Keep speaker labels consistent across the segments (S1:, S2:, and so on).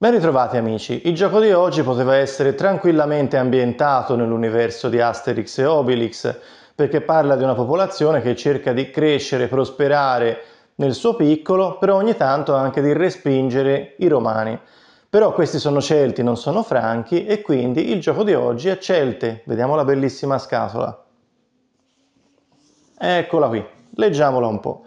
S1: Ben ritrovati amici, il gioco di oggi poteva essere tranquillamente ambientato nell'universo di Asterix e Obelix perché parla di una popolazione che cerca di crescere, prosperare nel suo piccolo, però ogni tanto anche di respingere i romani. Però questi sono Celti, non sono Franchi e quindi il gioco di oggi è Celte. Vediamo la bellissima scatola. Eccola qui, leggiamola un po'.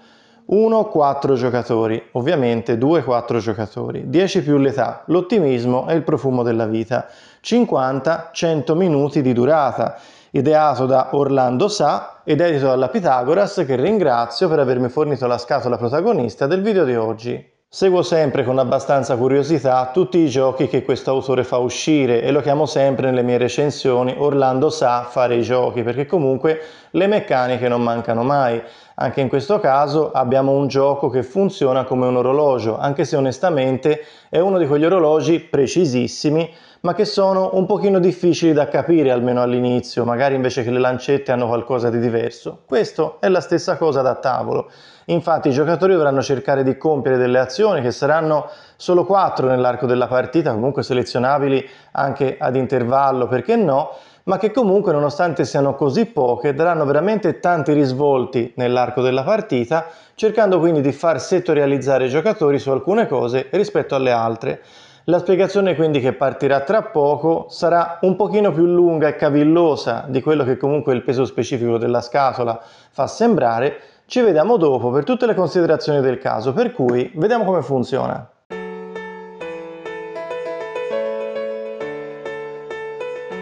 S1: 1-4 giocatori, ovviamente 2-4 giocatori, 10 più l'età, l'ottimismo e il profumo della vita, 50-100 minuti di durata, ideato da Orlando Sa ed edito dalla Pitagoras che ringrazio per avermi fornito la scatola protagonista del video di oggi. Seguo sempre con abbastanza curiosità tutti i giochi che questo autore fa uscire e lo chiamo sempre nelle mie recensioni Orlando sa fare i giochi perché comunque le meccaniche non mancano mai. Anche in questo caso abbiamo un gioco che funziona come un orologio, anche se onestamente è uno di quegli orologi precisissimi ma che sono un pochino difficili da capire almeno all'inizio, magari invece che le lancette hanno qualcosa di diverso. Questo è la stessa cosa da tavolo. Infatti i giocatori dovranno cercare di compiere delle azioni che saranno solo quattro nell'arco della partita, comunque selezionabili anche ad intervallo, perché no, ma che comunque nonostante siano così poche daranno veramente tanti risvolti nell'arco della partita, cercando quindi di far settorializzare i giocatori su alcune cose rispetto alle altre. La spiegazione quindi che partirà tra poco sarà un pochino più lunga e cavillosa di quello che comunque il peso specifico della scatola fa sembrare, ci vediamo dopo per tutte le considerazioni del caso, per cui vediamo come funziona.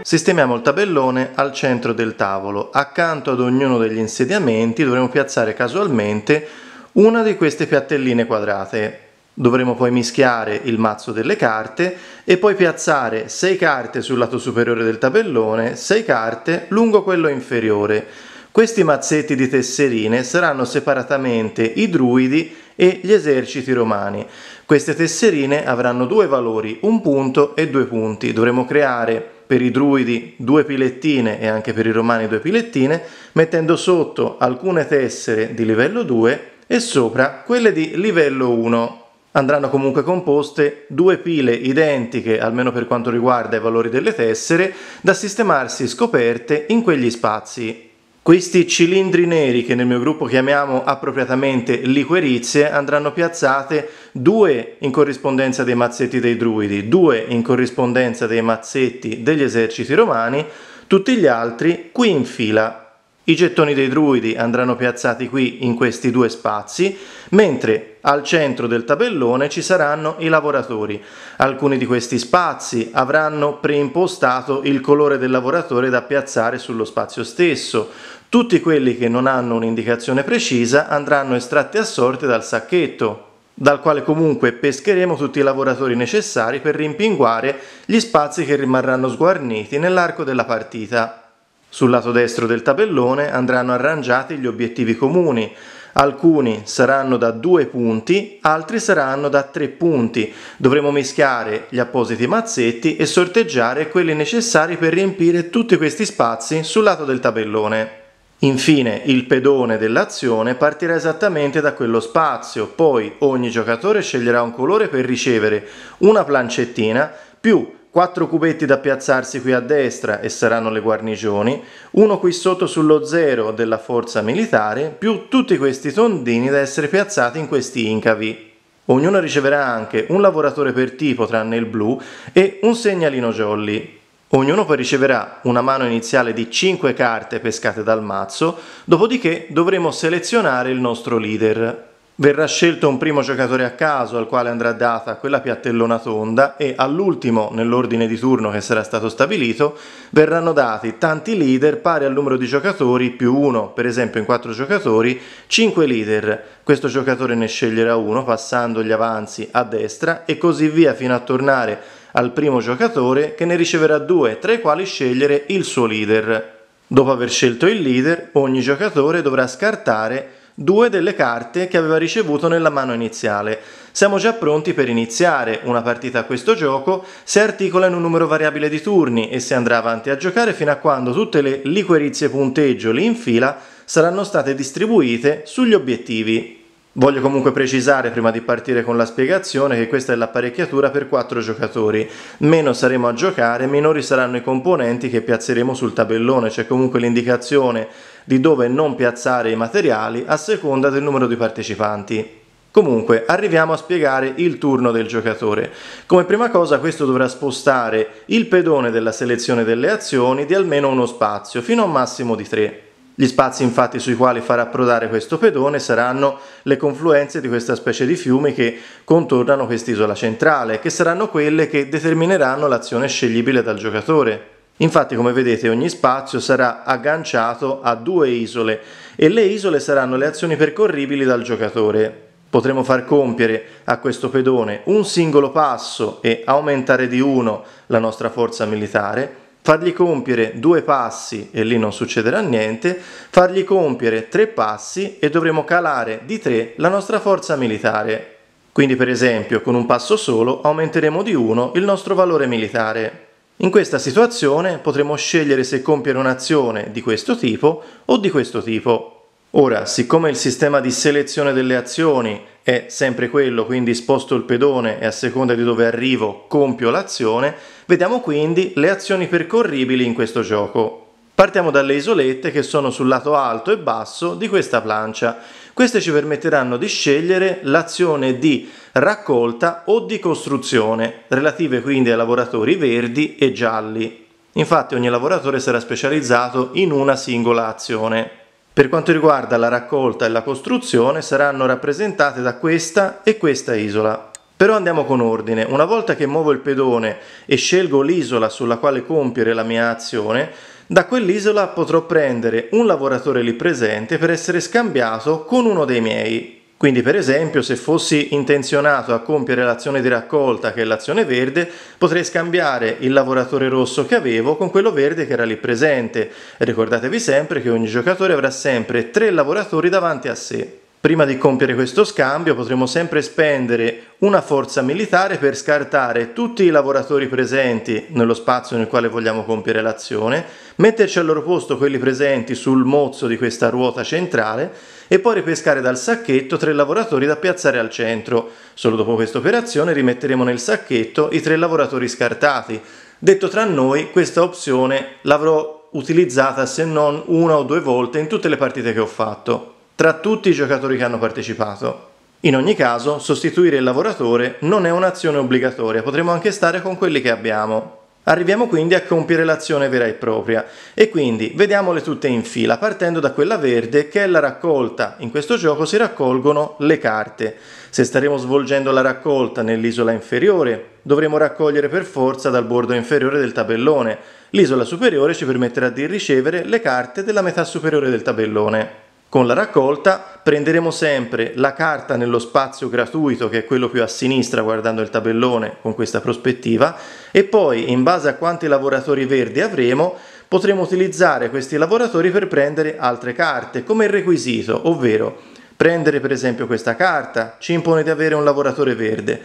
S1: Sistemiamo il tabellone al centro del tavolo. Accanto ad ognuno degli insediamenti dovremo piazzare casualmente una di queste piattelline quadrate. Dovremo poi mischiare il mazzo delle carte e poi piazzare 6 carte sul lato superiore del tabellone, 6 carte lungo quello inferiore. Questi mazzetti di tesserine saranno separatamente i druidi e gli eserciti romani. Queste tesserine avranno due valori, un punto e due punti. Dovremo creare per i druidi due pilettine e anche per i romani due pilettine, mettendo sotto alcune tessere di livello 2 e sopra quelle di livello 1. Andranno comunque composte due pile identiche, almeno per quanto riguarda i valori delle tessere, da sistemarsi scoperte in quegli spazi. Questi cilindri neri che nel mio gruppo chiamiamo appropriatamente liquerizie andranno piazzate due in corrispondenza dei mazzetti dei druidi, due in corrispondenza dei mazzetti degli eserciti romani, tutti gli altri qui in fila. I gettoni dei druidi andranno piazzati qui in questi due spazi, mentre al centro del tabellone ci saranno i lavoratori. Alcuni di questi spazi avranno preimpostato il colore del lavoratore da piazzare sullo spazio stesso. Tutti quelli che non hanno un'indicazione precisa andranno estratti a sorte dal sacchetto, dal quale comunque pescheremo tutti i lavoratori necessari per rimpinguare gli spazi che rimarranno sguarniti nell'arco della partita. Sul lato destro del tabellone andranno arrangiati gli obiettivi comuni, alcuni saranno da due punti, altri saranno da tre punti. Dovremo mischiare gli appositi mazzetti e sorteggiare quelli necessari per riempire tutti questi spazi sul lato del tabellone. Infine il pedone dell'azione partirà esattamente da quello spazio, poi ogni giocatore sceglierà un colore per ricevere una plancettina più 4 cubetti da piazzarsi qui a destra e saranno le guarnigioni, uno qui sotto sullo zero della forza militare, più tutti questi tondini da essere piazzati in questi incavi. Ognuno riceverà anche un lavoratore per tipo tranne il blu e un segnalino jolly. Ognuno poi riceverà una mano iniziale di 5 carte pescate dal mazzo, dopodiché dovremo selezionare il nostro leader. Verrà scelto un primo giocatore a caso al quale andrà data quella piattellona tonda e all'ultimo, nell'ordine di turno che sarà stato stabilito, verranno dati tanti leader pari al numero di giocatori più uno, per esempio in quattro giocatori, 5 leader. Questo giocatore ne sceglierà uno passando gli avanzi a destra e così via fino a tornare al primo giocatore che ne riceverà due, tra i quali scegliere il suo leader. Dopo aver scelto il leader, ogni giocatore dovrà scartare due delle carte che aveva ricevuto nella mano iniziale. Siamo già pronti per iniziare, una partita a questo gioco si articola in un numero variabile di turni e si andrà avanti a giocare fino a quando tutte le liquerizie punteggio lì in fila saranno state distribuite sugli obiettivi Voglio comunque precisare prima di partire con la spiegazione che questa è l'apparecchiatura per 4 giocatori. Meno saremo a giocare, minori saranno i componenti che piazzeremo sul tabellone, c'è comunque l'indicazione di dove non piazzare i materiali a seconda del numero di partecipanti. Comunque, arriviamo a spiegare il turno del giocatore. Come prima cosa questo dovrà spostare il pedone della selezione delle azioni di almeno uno spazio, fino a un massimo di 3. Gli spazi infatti sui quali far approdare questo pedone saranno le confluenze di questa specie di fiumi che contornano quest'isola centrale, che saranno quelle che determineranno l'azione sceglibile dal giocatore. Infatti come vedete ogni spazio sarà agganciato a due isole e le isole saranno le azioni percorribili dal giocatore. Potremo far compiere a questo pedone un singolo passo e aumentare di uno la nostra forza militare fargli compiere due passi e lì non succederà niente, fargli compiere tre passi e dovremo calare di tre la nostra forza militare. Quindi per esempio con un passo solo aumenteremo di uno il nostro valore militare. In questa situazione potremo scegliere se compiere un'azione di questo tipo o di questo tipo. Ora, siccome il sistema di selezione delle azioni è sempre quello, quindi sposto il pedone e a seconda di dove arrivo compio l'azione, vediamo quindi le azioni percorribili in questo gioco. Partiamo dalle isolette che sono sul lato alto e basso di questa plancia. Queste ci permetteranno di scegliere l'azione di raccolta o di costruzione, relative quindi ai lavoratori verdi e gialli. Infatti ogni lavoratore sarà specializzato in una singola azione. Per quanto riguarda la raccolta e la costruzione saranno rappresentate da questa e questa isola. Però andiamo con ordine, una volta che muovo il pedone e scelgo l'isola sulla quale compiere la mia azione, da quell'isola potrò prendere un lavoratore lì presente per essere scambiato con uno dei miei. Quindi per esempio se fossi intenzionato a compiere l'azione di raccolta che è l'azione verde, potrei scambiare il lavoratore rosso che avevo con quello verde che era lì presente. E ricordatevi sempre che ogni giocatore avrà sempre tre lavoratori davanti a sé. Prima di compiere questo scambio potremo sempre spendere una forza militare per scartare tutti i lavoratori presenti nello spazio nel quale vogliamo compiere l'azione, metterci al loro posto quelli presenti sul mozzo di questa ruota centrale e poi ripescare dal sacchetto tre lavoratori da piazzare al centro. Solo dopo questa operazione rimetteremo nel sacchetto i tre lavoratori scartati. Detto tra noi, questa opzione l'avrò utilizzata se non una o due volte in tutte le partite che ho fatto, tra tutti i giocatori che hanno partecipato. In ogni caso, sostituire il lavoratore non è un'azione obbligatoria, potremo anche stare con quelli che abbiamo, Arriviamo quindi a compiere l'azione vera e propria e quindi vediamole tutte in fila partendo da quella verde che è la raccolta. In questo gioco si raccolgono le carte. Se staremo svolgendo la raccolta nell'isola inferiore dovremo raccogliere per forza dal bordo inferiore del tabellone. L'isola superiore ci permetterà di ricevere le carte della metà superiore del tabellone. Con la raccolta prenderemo sempre la carta nello spazio gratuito, che è quello più a sinistra guardando il tabellone con questa prospettiva, e poi in base a quanti lavoratori verdi avremo potremo utilizzare questi lavoratori per prendere altre carte come requisito, ovvero prendere per esempio questa carta ci impone di avere un lavoratore verde,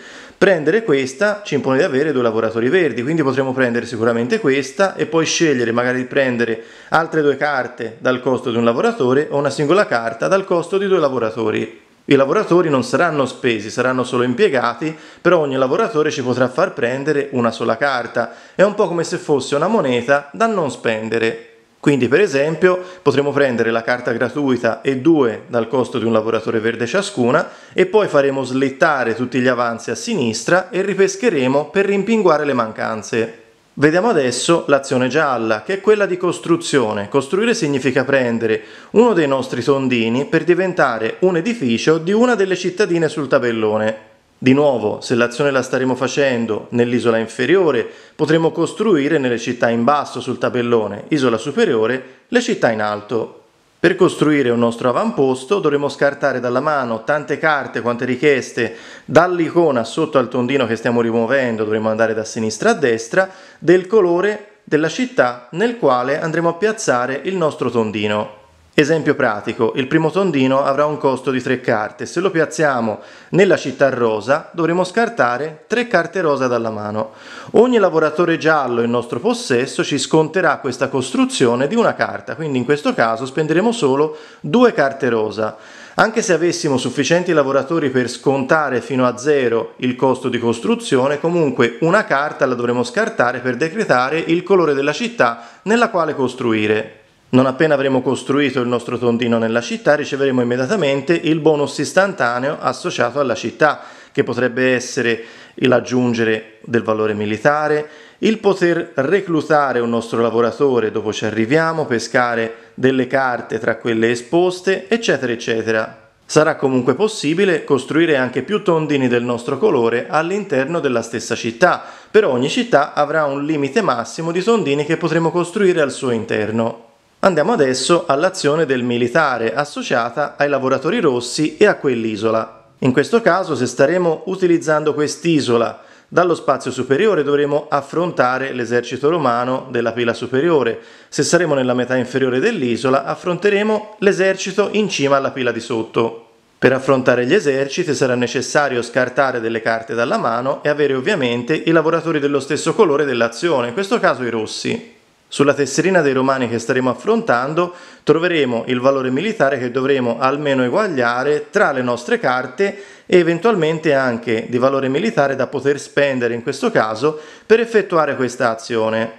S1: Prendere questa ci impone di avere due lavoratori verdi, quindi potremo prendere sicuramente questa e poi scegliere magari di prendere altre due carte dal costo di un lavoratore o una singola carta dal costo di due lavoratori. I lavoratori non saranno spesi, saranno solo impiegati, però ogni lavoratore ci potrà far prendere una sola carta. È un po' come se fosse una moneta da non spendere. Quindi per esempio potremo prendere la carta gratuita e due dal costo di un lavoratore verde ciascuna e poi faremo slittare tutti gli avanzi a sinistra e ripescheremo per rimpinguare le mancanze. Vediamo adesso l'azione gialla, che è quella di costruzione. Costruire significa prendere uno dei nostri tondini per diventare un edificio di una delle cittadine sul tabellone. Di nuovo, se l'azione la staremo facendo nell'isola inferiore, potremo costruire nelle città in basso sul tabellone, isola superiore, le città in alto. Per costruire un nostro avamposto dovremo scartare dalla mano tante carte quante richieste dall'icona sotto al tondino che stiamo rimuovendo, dovremo andare da sinistra a destra, del colore della città nel quale andremo a piazzare il nostro tondino. Esempio pratico, il primo tondino avrà un costo di 3 carte, se lo piazziamo nella città rosa dovremo scartare 3 carte rosa dalla mano. Ogni lavoratore giallo in nostro possesso ci sconterà questa costruzione di una carta, quindi in questo caso spenderemo solo 2 carte rosa. Anche se avessimo sufficienti lavoratori per scontare fino a zero il costo di costruzione, comunque una carta la dovremo scartare per decretare il colore della città nella quale costruire. Non appena avremo costruito il nostro tondino nella città riceveremo immediatamente il bonus istantaneo associato alla città che potrebbe essere l'aggiungere del valore militare, il poter reclutare un nostro lavoratore dopo ci arriviamo, pescare delle carte tra quelle esposte eccetera eccetera. Sarà comunque possibile costruire anche più tondini del nostro colore all'interno della stessa città, però ogni città avrà un limite massimo di tondini che potremo costruire al suo interno. Andiamo adesso all'azione del militare associata ai lavoratori rossi e a quell'isola. In questo caso, se staremo utilizzando quest'isola dallo spazio superiore dovremo affrontare l'esercito romano della pila superiore. Se saremo nella metà inferiore dell'isola, affronteremo l'esercito in cima alla pila di sotto. Per affrontare gli eserciti sarà necessario scartare delle carte dalla mano e avere ovviamente i lavoratori dello stesso colore dell'azione, in questo caso i rossi. Sulla tesserina dei romani che staremo affrontando troveremo il valore militare che dovremo almeno eguagliare tra le nostre carte e eventualmente anche di valore militare da poter spendere in questo caso per effettuare questa azione.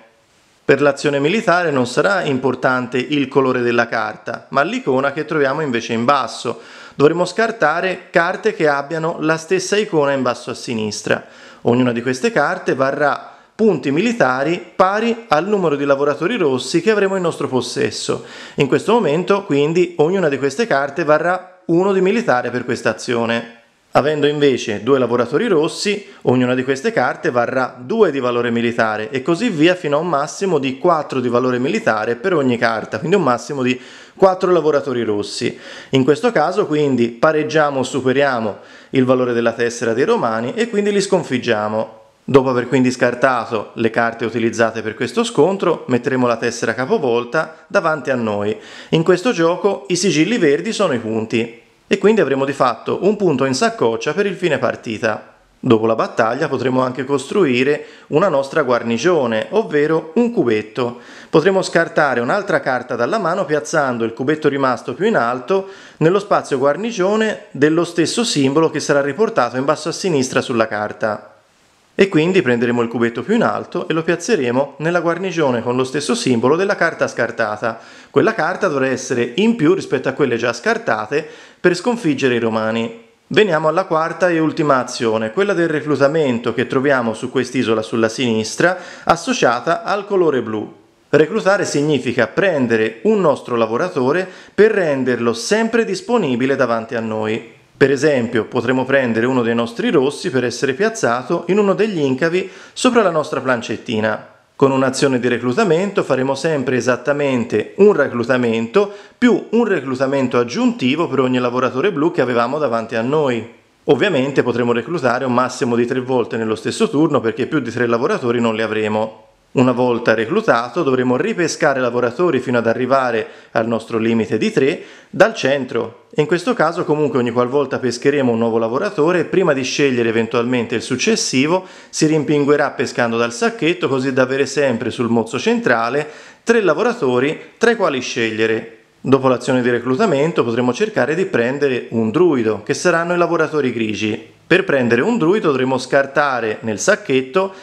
S1: Per l'azione militare non sarà importante il colore della carta, ma l'icona che troviamo invece in basso. Dovremo scartare carte che abbiano la stessa icona in basso a sinistra. Ognuna di queste carte varrà punti militari pari al numero di lavoratori rossi che avremo in nostro possesso. In questo momento, quindi, ognuna di queste carte varrà uno di militare per questa azione. Avendo invece due lavoratori rossi, ognuna di queste carte varrà 2 di valore militare e così via fino a un massimo di 4 di valore militare per ogni carta, quindi un massimo di 4 lavoratori rossi. In questo caso quindi pareggiamo o superiamo il valore della tessera dei romani e quindi li sconfiggiamo. Dopo aver quindi scartato le carte utilizzate per questo scontro, metteremo la tessera capovolta davanti a noi. In questo gioco i sigilli verdi sono i punti e quindi avremo di fatto un punto in saccoccia per il fine partita. Dopo la battaglia potremo anche costruire una nostra guarnigione, ovvero un cubetto. Potremo scartare un'altra carta dalla mano piazzando il cubetto rimasto più in alto nello spazio guarnigione dello stesso simbolo che sarà riportato in basso a sinistra sulla carta. E quindi prenderemo il cubetto più in alto e lo piazzeremo nella guarnigione con lo stesso simbolo della carta scartata. Quella carta dovrà essere in più rispetto a quelle già scartate per sconfiggere i romani. Veniamo alla quarta e ultima azione, quella del reclutamento che troviamo su quest'isola sulla sinistra associata al colore blu. Reclutare significa prendere un nostro lavoratore per renderlo sempre disponibile davanti a noi. Per esempio, potremo prendere uno dei nostri rossi per essere piazzato in uno degli incavi sopra la nostra plancettina. Con un'azione di reclutamento faremo sempre esattamente un reclutamento più un reclutamento aggiuntivo per ogni lavoratore blu che avevamo davanti a noi. Ovviamente potremo reclutare un massimo di tre volte nello stesso turno perché più di tre lavoratori non li avremo. Una volta reclutato dovremo ripescare lavoratori fino ad arrivare al nostro limite di 3 dal centro. In questo caso comunque ogni qualvolta pescheremo un nuovo lavoratore, prima di scegliere eventualmente il successivo, si rimpinguerà pescando dal sacchetto così da avere sempre sul mozzo centrale tre lavoratori tra i quali scegliere. Dopo l'azione di reclutamento potremo cercare di prendere un druido, che saranno i lavoratori grigi. Per prendere un druido dovremo scartare nel sacchetto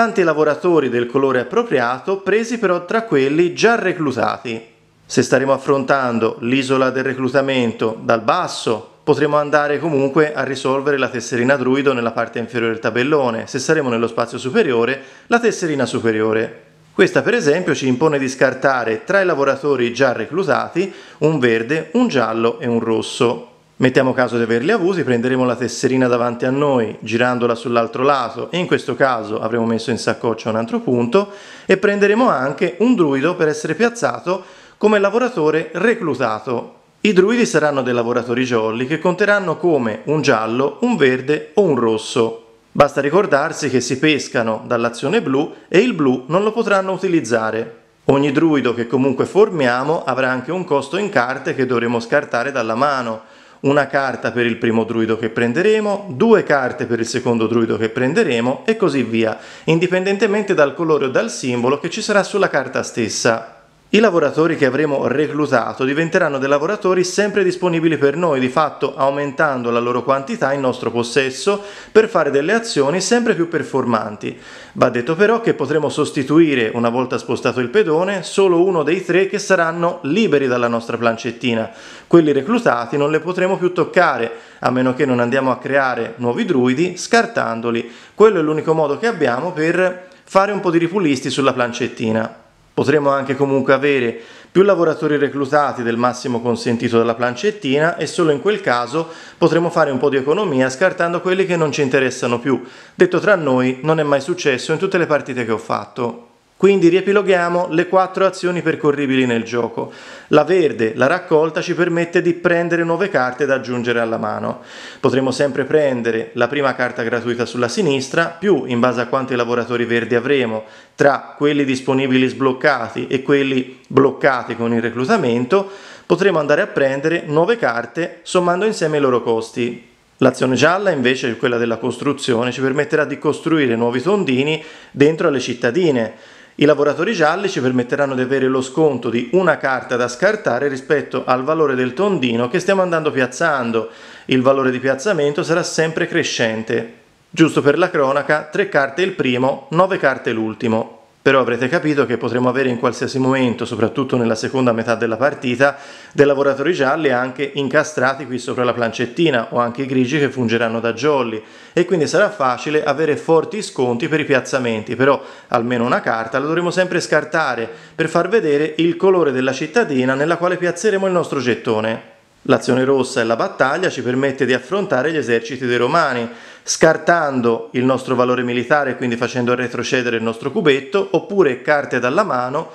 S1: tanti lavoratori del colore appropriato presi però tra quelli già reclutati. Se staremo affrontando l'isola del reclutamento dal basso, potremo andare comunque a risolvere la tesserina druido nella parte inferiore del tabellone, se saremo nello spazio superiore, la tesserina superiore. Questa per esempio ci impone di scartare tra i lavoratori già reclutati un verde, un giallo e un rosso. Mettiamo caso di averli avuti, prenderemo la tesserina davanti a noi girandola sull'altro lato e in questo caso avremo messo in saccoccia un altro punto e prenderemo anche un druido per essere piazzato come lavoratore reclutato. I druidi saranno dei lavoratori jolly che conteranno come un giallo, un verde o un rosso. Basta ricordarsi che si pescano dall'azione blu e il blu non lo potranno utilizzare. Ogni druido che comunque formiamo avrà anche un costo in carte che dovremo scartare dalla mano una carta per il primo druido che prenderemo, due carte per il secondo druido che prenderemo e così via, indipendentemente dal colore o dal simbolo che ci sarà sulla carta stessa. I lavoratori che avremo reclutato diventeranno dei lavoratori sempre disponibili per noi, di fatto aumentando la loro quantità in nostro possesso per fare delle azioni sempre più performanti. Va detto però che potremo sostituire, una volta spostato il pedone, solo uno dei tre che saranno liberi dalla nostra plancettina. Quelli reclutati non le potremo più toccare, a meno che non andiamo a creare nuovi druidi scartandoli. Quello è l'unico modo che abbiamo per fare un po' di ripulisti sulla plancettina. Potremmo anche comunque avere più lavoratori reclutati del massimo consentito dalla plancettina e solo in quel caso potremo fare un po' di economia scartando quelli che non ci interessano più. Detto tra noi, non è mai successo in tutte le partite che ho fatto. Quindi riepiloghiamo le quattro azioni percorribili nel gioco. La verde, la raccolta, ci permette di prendere nuove carte da aggiungere alla mano. Potremo sempre prendere la prima carta gratuita sulla sinistra, più in base a quanti lavoratori verdi avremo tra quelli disponibili sbloccati e quelli bloccati con il reclutamento, potremo andare a prendere nuove carte sommando insieme i loro costi. L'azione gialla invece, quella della costruzione, ci permetterà di costruire nuovi tondini dentro alle cittadine i lavoratori gialli ci permetteranno di avere lo sconto di una carta da scartare rispetto al valore del tondino che stiamo andando piazzando. Il valore di piazzamento sarà sempre crescente. Giusto per la cronaca, 3 carte il primo, 9 carte l'ultimo però avrete capito che potremo avere in qualsiasi momento, soprattutto nella seconda metà della partita, dei lavoratori gialli anche incastrati qui sopra la plancettina o anche i grigi che fungeranno da jolly e quindi sarà facile avere forti sconti per i piazzamenti, però almeno una carta la dovremo sempre scartare per far vedere il colore della cittadina nella quale piazzeremo il nostro gettone. L'azione rossa e la battaglia ci permette di affrontare gli eserciti dei romani, scartando il nostro valore militare, quindi facendo retrocedere il nostro cubetto, oppure carte dalla mano,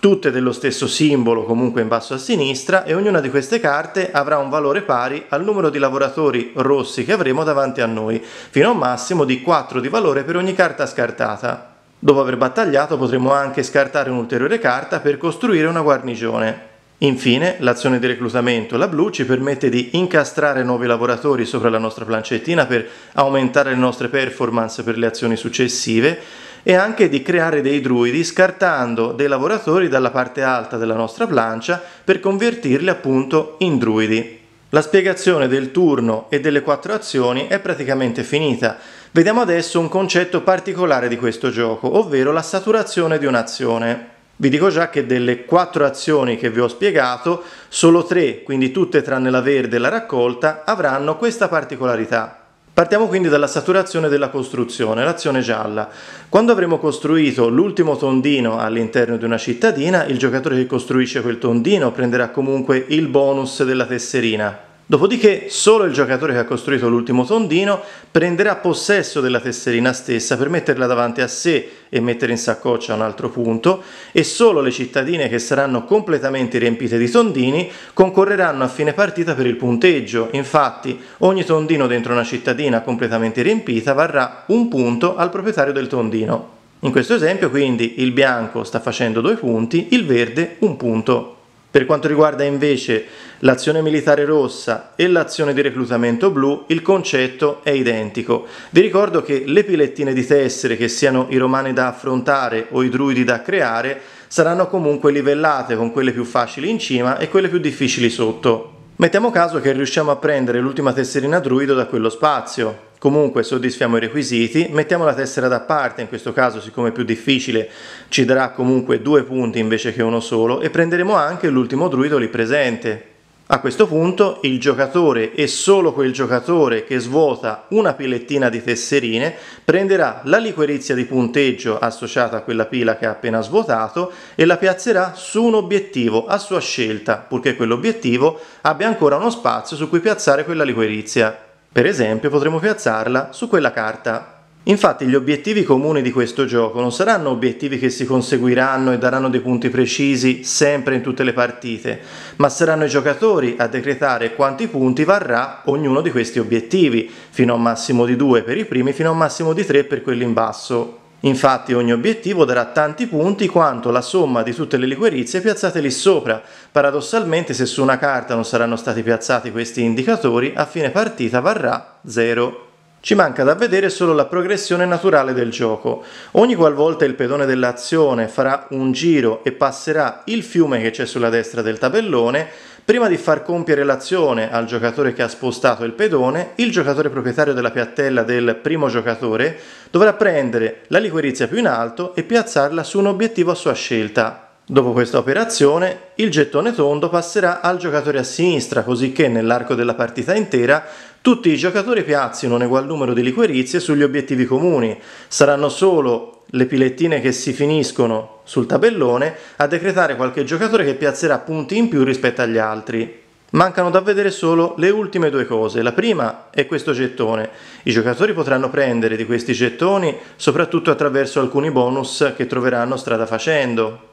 S1: tutte dello stesso simbolo comunque in basso a sinistra e ognuna di queste carte avrà un valore pari al numero di lavoratori rossi che avremo davanti a noi, fino a un massimo di 4 di valore per ogni carta scartata. Dopo aver battagliato potremo anche scartare un'ulteriore carta per costruire una guarnigione. Infine, l'azione di reclutamento, la blu, ci permette di incastrare nuovi lavoratori sopra la nostra plancettina per aumentare le nostre performance per le azioni successive e anche di creare dei druidi scartando dei lavoratori dalla parte alta della nostra plancia per convertirli appunto in druidi. La spiegazione del turno e delle quattro azioni è praticamente finita. Vediamo adesso un concetto particolare di questo gioco, ovvero la saturazione di un'azione. Vi dico già che delle quattro azioni che vi ho spiegato, solo tre, quindi tutte tranne la verde e la raccolta, avranno questa particolarità. Partiamo quindi dalla saturazione della costruzione, l'azione gialla. Quando avremo costruito l'ultimo tondino all'interno di una cittadina, il giocatore che costruisce quel tondino prenderà comunque il bonus della tesserina, Dopodiché solo il giocatore che ha costruito l'ultimo tondino prenderà possesso della tesserina stessa per metterla davanti a sé e mettere in saccoccia un altro punto e solo le cittadine che saranno completamente riempite di tondini concorreranno a fine partita per il punteggio. Infatti ogni tondino dentro una cittadina completamente riempita varrà un punto al proprietario del tondino. In questo esempio quindi il bianco sta facendo due punti, il verde un punto. Per quanto riguarda invece l'azione militare rossa e l'azione di reclutamento blu, il concetto è identico. Vi ricordo che le pilettine di tessere, che siano i romani da affrontare o i druidi da creare, saranno comunque livellate con quelle più facili in cima e quelle più difficili sotto. Mettiamo caso che riusciamo a prendere l'ultima tesserina druido da quello spazio. Comunque soddisfiamo i requisiti, mettiamo la tessera da parte, in questo caso siccome è più difficile ci darà comunque due punti invece che uno solo e prenderemo anche l'ultimo druido lì presente, a questo punto il giocatore e solo quel giocatore che svuota una pilettina di tesserine prenderà la liquerizia di punteggio associata a quella pila che ha appena svuotato e la piazzerà su un obiettivo a sua scelta, purché quell'obiettivo abbia ancora uno spazio su cui piazzare quella liquerizia. Per esempio potremo piazzarla su quella carta. Infatti gli obiettivi comuni di questo gioco non saranno obiettivi che si conseguiranno e daranno dei punti precisi sempre in tutte le partite, ma saranno i giocatori a decretare quanti punti varrà ognuno di questi obiettivi, fino a un massimo di 2 per i primi, fino a un massimo di 3 per quelli in basso. Infatti ogni obiettivo darà tanti punti quanto la somma di tutte le liquirizie piazzate lì sopra. Paradossalmente se su una carta non saranno stati piazzati questi indicatori, a fine partita varrà 0. Ci manca da vedere solo la progressione naturale del gioco. Ogni qualvolta il pedone dell'azione farà un giro e passerà il fiume che c'è sulla destra del tabellone, prima di far compiere l'azione al giocatore che ha spostato il pedone, il giocatore proprietario della piattella del primo giocatore dovrà prendere la liquirizia più in alto e piazzarla su un obiettivo a sua scelta. Dopo questa operazione, il gettone tondo passerà al giocatore a sinistra, cosicché nell'arco della partita intera tutti i giocatori piazzino un ugual numero di liquirizie sugli obiettivi comuni. Saranno solo le pilettine che si finiscono sul tabellone a decretare qualche giocatore che piazzerà punti in più rispetto agli altri. Mancano da vedere solo le ultime due cose. La prima è questo gettone. I giocatori potranno prendere di questi gettoni soprattutto attraverso alcuni bonus che troveranno strada facendo.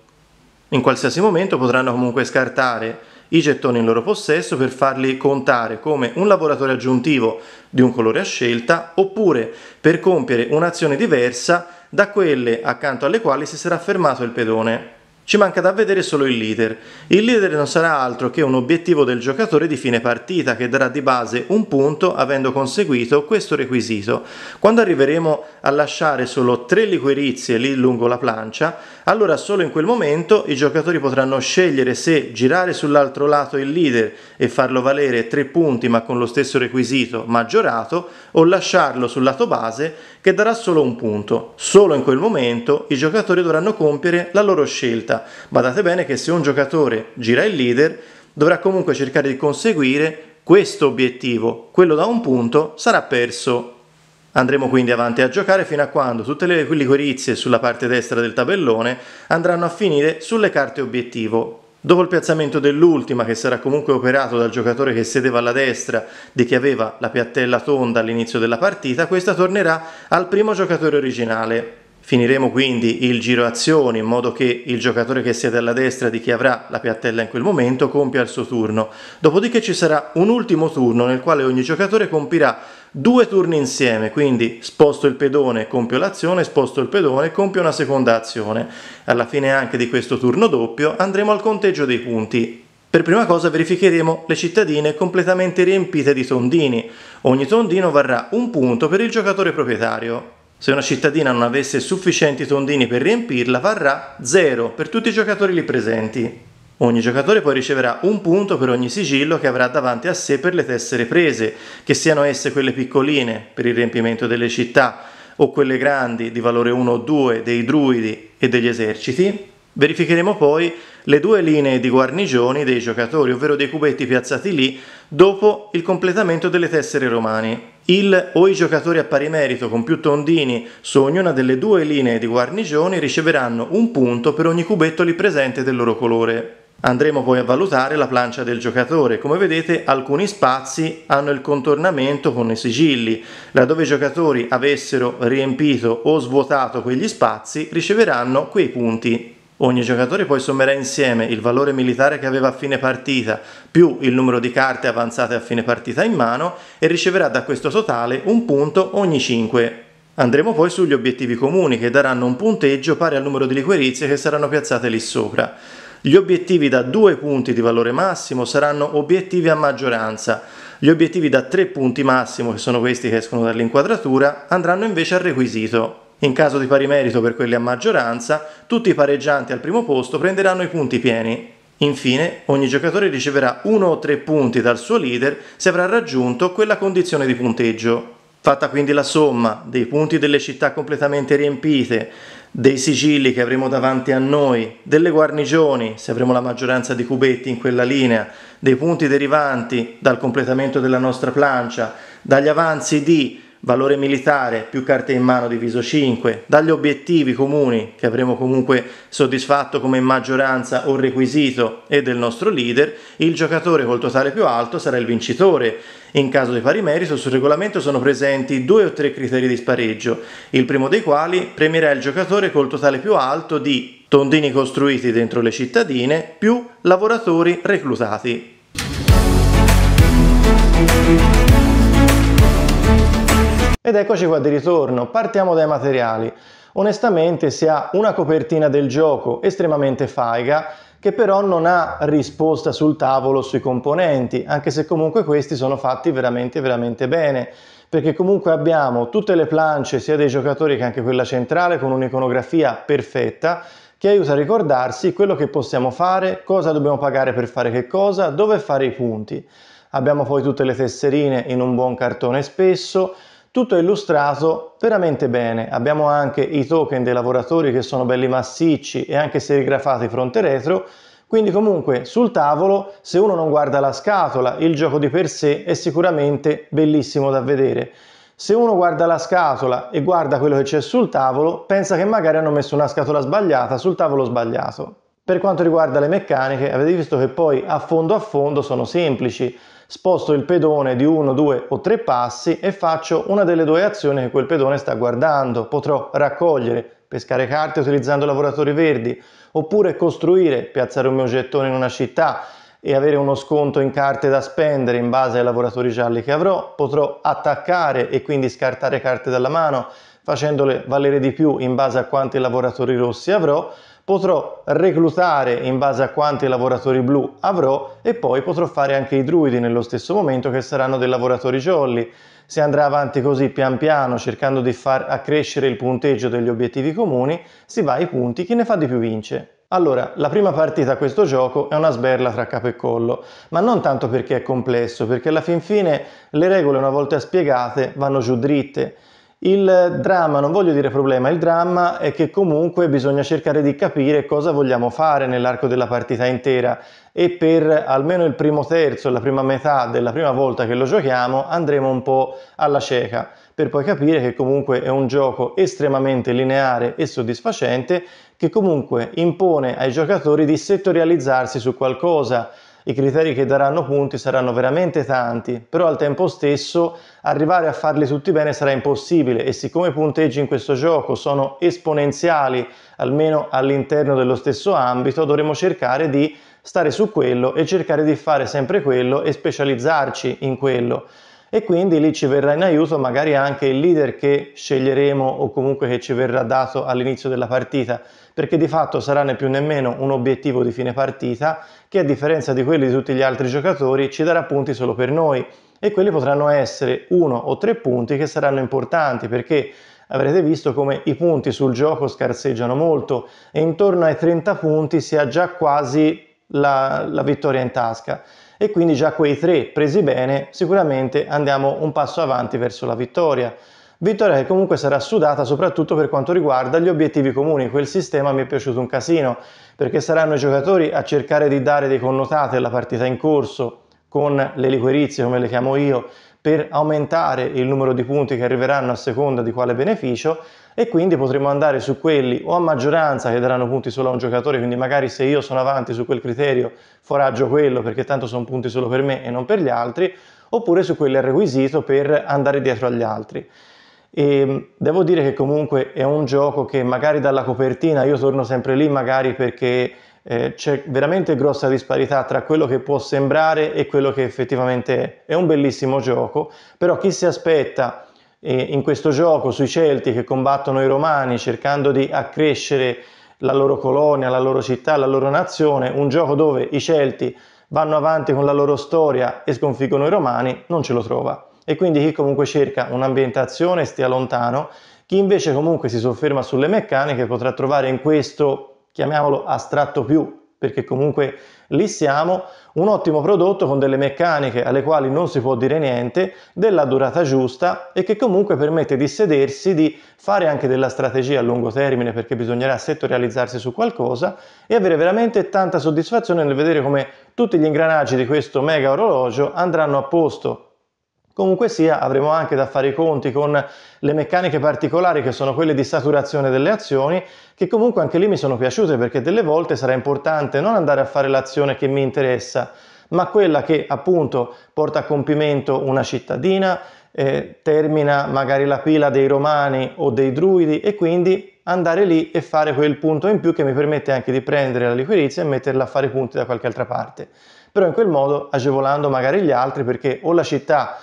S1: In qualsiasi momento potranno comunque scartare i gettoni in loro possesso per farli contare come un lavoratore aggiuntivo di un colore a scelta oppure per compiere un'azione diversa da quelle accanto alle quali si sarà fermato il pedone. Ci manca da vedere solo il leader. Il leader non sarà altro che un obiettivo del giocatore di fine partita che darà di base un punto avendo conseguito questo requisito. Quando arriveremo a lasciare solo tre liquirizie lì lungo la plancia, allora solo in quel momento i giocatori potranno scegliere se girare sull'altro lato il leader e farlo valere 3 punti ma con lo stesso requisito maggiorato o lasciarlo sul lato base che darà solo un punto. Solo in quel momento i giocatori dovranno compiere la loro scelta. Badate bene che se un giocatore gira il leader dovrà comunque cercare di conseguire questo obiettivo, quello da un punto sarà perso Andremo quindi avanti a giocare fino a quando tutte le liquirizie sulla parte destra del tabellone andranno a finire sulle carte obiettivo. Dopo il piazzamento dell'ultima, che sarà comunque operato dal giocatore che sedeva alla destra di chi aveva la piattella tonda all'inizio della partita, questa tornerà al primo giocatore originale. Finiremo quindi il giro azioni in modo che il giocatore che siede alla destra di chi avrà la piattella in quel momento compia il suo turno. Dopodiché ci sarà un ultimo turno nel quale ogni giocatore compirà due turni insieme, quindi sposto il pedone, compio l'azione, sposto il pedone, compio una seconda azione. Alla fine anche di questo turno doppio andremo al conteggio dei punti. Per prima cosa verificheremo le cittadine completamente riempite di tondini. Ogni tondino varrà un punto per il giocatore proprietario. Se una cittadina non avesse sufficienti tondini per riempirla, varrà 0 per tutti i giocatori lì presenti. Ogni giocatore poi riceverà un punto per ogni sigillo che avrà davanti a sé per le tessere prese, che siano esse quelle piccoline per il riempimento delle città o quelle grandi di valore 1 o 2 dei druidi e degli eserciti. Verificheremo poi le due linee di guarnigioni dei giocatori, ovvero dei cubetti piazzati lì dopo il completamento delle tessere romane. Il o i giocatori a pari merito con più tondini su ognuna delle due linee di guarnigioni riceveranno un punto per ogni cubetto lì presente del loro colore. Andremo poi a valutare la plancia del giocatore. Come vedete alcuni spazi hanno il contornamento con i sigilli. Laddove i giocatori avessero riempito o svuotato quegli spazi riceveranno quei punti. Ogni giocatore poi sommerà insieme il valore militare che aveva a fine partita più il numero di carte avanzate a fine partita in mano e riceverà da questo totale un punto ogni 5. Andremo poi sugli obiettivi comuni che daranno un punteggio pari al numero di liquirizie che saranno piazzate lì sopra. Gli obiettivi da 2 punti di valore massimo saranno obiettivi a maggioranza, gli obiettivi da 3 punti massimo, che sono questi che escono dall'inquadratura, andranno invece al requisito. In caso di pari merito per quelli a maggioranza, tutti i pareggianti al primo posto prenderanno i punti pieni. Infine, ogni giocatore riceverà 1 o 3 punti dal suo leader se avrà raggiunto quella condizione di punteggio. Fatta quindi la somma dei punti delle città completamente riempite, dei sigilli che avremo davanti a noi, delle guarnigioni, se avremo la maggioranza di cubetti in quella linea, dei punti derivanti dal completamento della nostra plancia, dagli avanzi di valore militare più carte in mano diviso 5, dagli obiettivi comuni che avremo comunque soddisfatto come maggioranza o requisito e del nostro leader, il giocatore col totale più alto sarà il vincitore. In caso di pari merito sul regolamento sono presenti due o tre criteri di spareggio, il primo dei quali premierà il giocatore col totale più alto di tondini costruiti dentro le cittadine più lavoratori reclutati Ed eccoci qua di ritorno, partiamo dai materiali. Onestamente si ha una copertina del gioco estremamente faiga che però non ha risposta sul tavolo sui componenti, anche se comunque questi sono fatti veramente veramente bene, perché comunque abbiamo tutte le planche sia dei giocatori che anche quella centrale con un'iconografia perfetta che aiuta a ricordarsi quello che possiamo fare, cosa dobbiamo pagare per fare che cosa, dove fare i punti. Abbiamo poi tutte le tesserine in un buon cartone spesso, tutto è illustrato veramente bene. Abbiamo anche i token dei lavoratori che sono belli massicci e anche serigrafati fronte retro. Quindi comunque sul tavolo, se uno non guarda la scatola, il gioco di per sé è sicuramente bellissimo da vedere. Se uno guarda la scatola e guarda quello che c'è sul tavolo, pensa che magari hanno messo una scatola sbagliata sul tavolo sbagliato. Per quanto riguarda le meccaniche, avete visto che poi a fondo a fondo sono semplici sposto il pedone di uno, due o tre passi e faccio una delle due azioni che quel pedone sta guardando. Potrò raccogliere, pescare carte utilizzando lavoratori verdi, oppure costruire, piazzare un mio gettone in una città e avere uno sconto in carte da spendere in base ai lavoratori gialli che avrò, potrò attaccare e quindi scartare carte dalla mano facendole valere di più in base a quanti lavoratori rossi avrò, potrò reclutare in base a quanti lavoratori blu avrò e poi potrò fare anche i druidi nello stesso momento che saranno dei lavoratori jolly. Se andrà avanti così pian piano cercando di far accrescere il punteggio degli obiettivi comuni, si va ai punti, chi ne fa di più vince. Allora, la prima partita a questo gioco è una sberla tra capo e collo, ma non tanto perché è complesso, perché alla fin fine le regole una volta spiegate vanno giù dritte il dramma, non voglio dire problema, il dramma è che comunque bisogna cercare di capire cosa vogliamo fare nell'arco della partita intera e per almeno il primo terzo, la prima metà della prima volta che lo giochiamo andremo un po' alla cieca per poi capire che comunque è un gioco estremamente lineare e soddisfacente che comunque impone ai giocatori di settorializzarsi su qualcosa i criteri che daranno punti saranno veramente tanti, però al tempo stesso arrivare a farli tutti bene sarà impossibile e siccome i punteggi in questo gioco sono esponenziali, almeno all'interno dello stesso ambito, dovremo cercare di stare su quello e cercare di fare sempre quello e specializzarci in quello e quindi lì ci verrà in aiuto magari anche il leader che sceglieremo o comunque che ci verrà dato all'inizio della partita perché di fatto sarà né più né meno un obiettivo di fine partita che a differenza di quelli di tutti gli altri giocatori ci darà punti solo per noi e quelli potranno essere uno o tre punti che saranno importanti perché avrete visto come i punti sul gioco scarseggiano molto e intorno ai 30 punti si ha già quasi la, la vittoria in tasca e quindi già quei tre presi bene sicuramente andiamo un passo avanti verso la vittoria. Vittoria che comunque sarà sudata soprattutto per quanto riguarda gli obiettivi comuni, quel sistema mi è piaciuto un casino, perché saranno i giocatori a cercare di dare dei connotati alla partita in corso, con le liquerizie come le chiamo io, per aumentare il numero di punti che arriveranno a seconda di quale beneficio e quindi potremo andare su quelli o a maggioranza che daranno punti solo a un giocatore, quindi magari se io sono avanti su quel criterio foraggio quello perché tanto sono punti solo per me e non per gli altri, oppure su quelli a requisito per andare dietro agli altri. E mm, devo dire che comunque è un gioco che magari dalla copertina io torno sempre lì, magari perché eh, c'è veramente grossa disparità tra quello che può sembrare e quello che effettivamente è. È un bellissimo gioco, però chi si aspetta eh, in questo gioco sui Celti che combattono i Romani cercando di accrescere la loro colonia, la loro città, la loro nazione, un gioco dove i Celti vanno avanti con la loro storia e sconfiggono i Romani, non ce lo trova e quindi chi comunque cerca un'ambientazione stia lontano, chi invece comunque si sofferma sulle meccaniche potrà trovare in questo, chiamiamolo astratto più, perché comunque lì siamo, un ottimo prodotto con delle meccaniche alle quali non si può dire niente, della durata giusta e che comunque permette di sedersi, di fare anche della strategia a lungo termine perché bisognerà settorializzarsi su qualcosa e avere veramente tanta soddisfazione nel vedere come tutti gli ingranaggi di questo mega orologio andranno a posto Comunque sia, avremo anche da fare i conti con le meccaniche particolari che sono quelle di saturazione delle azioni, che comunque anche lì mi sono piaciute perché delle volte sarà importante non andare a fare l'azione che mi interessa, ma quella che appunto porta a compimento una cittadina, eh, termina magari la pila dei romani o dei druidi e quindi andare lì e fare quel punto in più che mi permette anche di prendere la liquirizia e metterla a fare punti da qualche altra parte. Però in quel modo agevolando magari gli altri perché o la città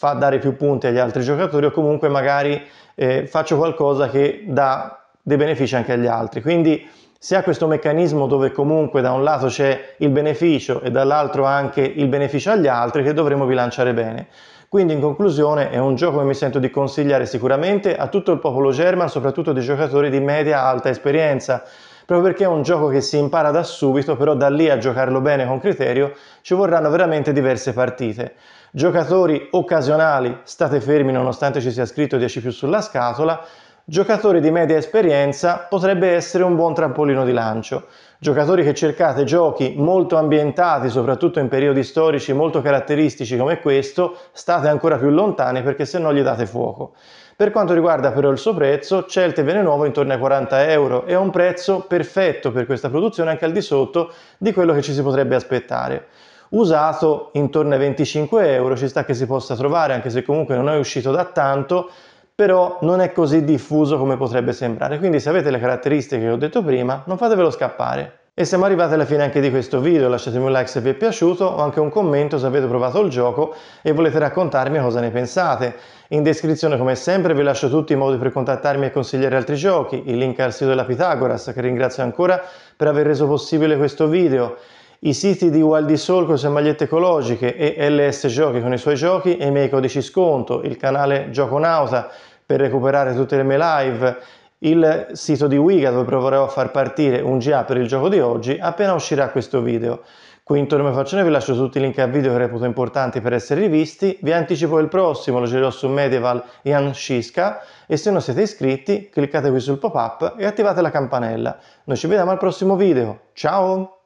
S1: fa dare più punti agli altri giocatori o comunque magari eh, faccio qualcosa che dà dei benefici anche agli altri. Quindi se ha questo meccanismo dove comunque da un lato c'è il beneficio e dall'altro anche il beneficio agli altri che dovremo bilanciare bene. Quindi in conclusione è un gioco che mi sento di consigliare sicuramente a tutto il popolo German, soprattutto dei giocatori di media alta esperienza, proprio perché è un gioco che si impara da subito, però da lì a giocarlo bene con criterio ci vorranno veramente diverse partite. Giocatori occasionali, state fermi nonostante ci sia scritto 10 più sulla scatola. Giocatori di media esperienza potrebbe essere un buon trampolino di lancio. Giocatori che cercate giochi molto ambientati, soprattutto in periodi storici molto caratteristici come questo, state ancora più lontani perché se no gli date fuoco. Per quanto riguarda però il suo prezzo, Celte viene nuovo intorno ai 40 euro, è un prezzo perfetto per questa produzione anche al di sotto di quello che ci si potrebbe aspettare usato intorno ai 25 euro, ci sta che si possa trovare anche se comunque non è uscito da tanto, però non è così diffuso come potrebbe sembrare, quindi se avete le caratteristiche che ho detto prima non fatevelo scappare. E siamo arrivati alla fine anche di questo video, lasciatemi un like se vi è piaciuto o anche un commento se avete provato il gioco e volete raccontarmi cosa ne pensate. In descrizione come sempre vi lascio tutti i modi per contattarmi e consigliare altri giochi, il link al sito della Pitagoras che ringrazio ancora per aver reso possibile questo video i siti di Wildy Soul con le magliette ecologiche e LS Giochi con i suoi giochi e i miei codici sconto, il canale Gioco Nauta per recuperare tutte le mie live, il sito di Wiga dove proverò a far partire un GA per il gioco di oggi appena uscirà questo video. Qui intorno a faccione vi lascio tutti i link a video che reputo importanti per essere rivisti, vi anticipo il prossimo, lo girerò su Medieval e Anshiska e se non siete iscritti cliccate qui sul pop-up e attivate la campanella. Noi ci vediamo al prossimo video, ciao!